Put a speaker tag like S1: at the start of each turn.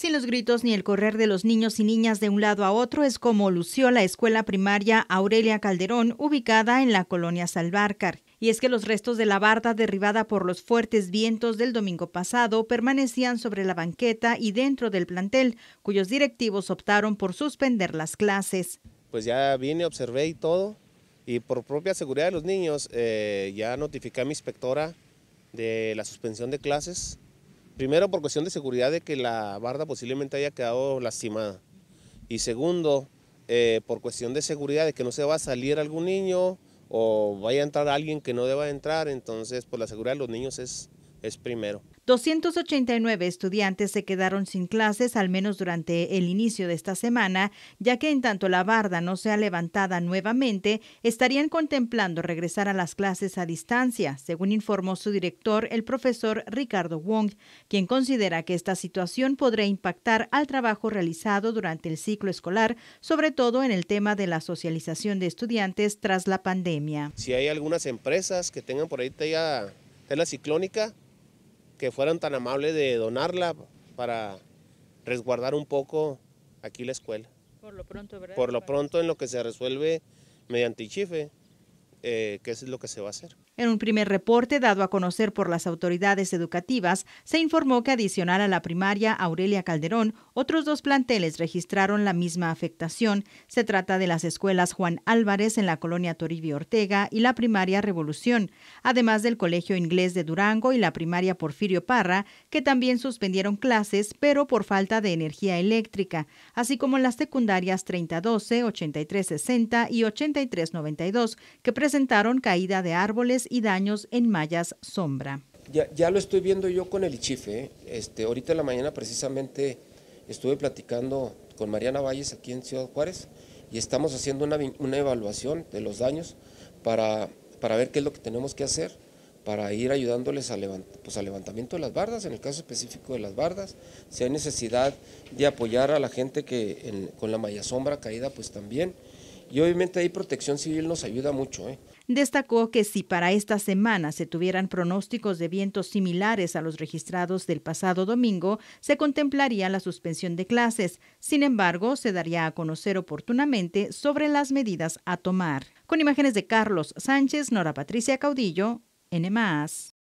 S1: Sin los gritos ni el correr de los niños y niñas de un lado a otro es como lució la escuela primaria Aurelia Calderón, ubicada en la colonia Salvarcar. Y es que los restos de la barda derribada por los fuertes vientos del domingo pasado permanecían sobre la banqueta y dentro del plantel, cuyos directivos optaron por suspender las clases.
S2: Pues ya vine, observé y todo, y por propia seguridad de los niños eh, ya notificé a mi inspectora de la suspensión de clases Primero, por cuestión de seguridad de que la barda posiblemente haya quedado lastimada. Y segundo, eh, por cuestión de seguridad de que no se va a salir algún niño o vaya a entrar alguien que no deba entrar. Entonces, por pues, la seguridad de los niños es es primero.
S1: 289 estudiantes se quedaron sin clases al menos durante el inicio de esta semana, ya que en tanto la barda no sea levantada nuevamente, estarían contemplando regresar a las clases a distancia, según informó su director, el profesor Ricardo Wong, quien considera que esta situación podría impactar al trabajo realizado durante el ciclo escolar, sobre todo en el tema de la socialización de estudiantes tras la pandemia.
S2: Si hay algunas empresas que tengan por ahí tela, ciclónica, que fueran tan amables de donarla para resguardar un poco aquí la escuela.
S1: Por lo pronto, ¿verdad? Por lo
S2: pronto en lo que se resuelve mediante ICHIFE, qué eh, que es lo que se va a hacer.
S1: En un primer reporte dado a conocer por las autoridades educativas, se informó que adicional a la primaria Aurelia Calderón, otros dos planteles registraron la misma afectación. Se trata de las escuelas Juan Álvarez en la colonia Toribio Ortega y la primaria Revolución, además del Colegio Inglés de Durango y la primaria Porfirio Parra, que también suspendieron clases, pero por falta de energía eléctrica, así como las secundarias 3012, 8360 y 8392, que presentaron caída de árboles y daños en mallas sombra.
S3: Ya, ya lo estoy viendo yo con el Ichife. ¿eh? Este, ahorita en la mañana precisamente estuve platicando con Mariana Valles aquí en Ciudad Juárez y estamos haciendo una, evaluación de los daños para, para ver qué es lo que tenemos que hacer para ir ayudándoles a pues, al levantamiento de las bardas, en el caso específico de las bardas, si hay necesidad de apoyar a la gente que con la malla sombra caída, pues también. Y obviamente ahí Protección Civil nos ayuda mucho. ¿eh?
S1: Destacó que si para esta semana se tuvieran pronósticos de vientos similares a los registrados del pasado domingo, se contemplaría la suspensión de clases. Sin embargo, se daría a conocer oportunamente sobre las medidas a tomar. Con imágenes de Carlos Sánchez, Nora Patricia Caudillo, más.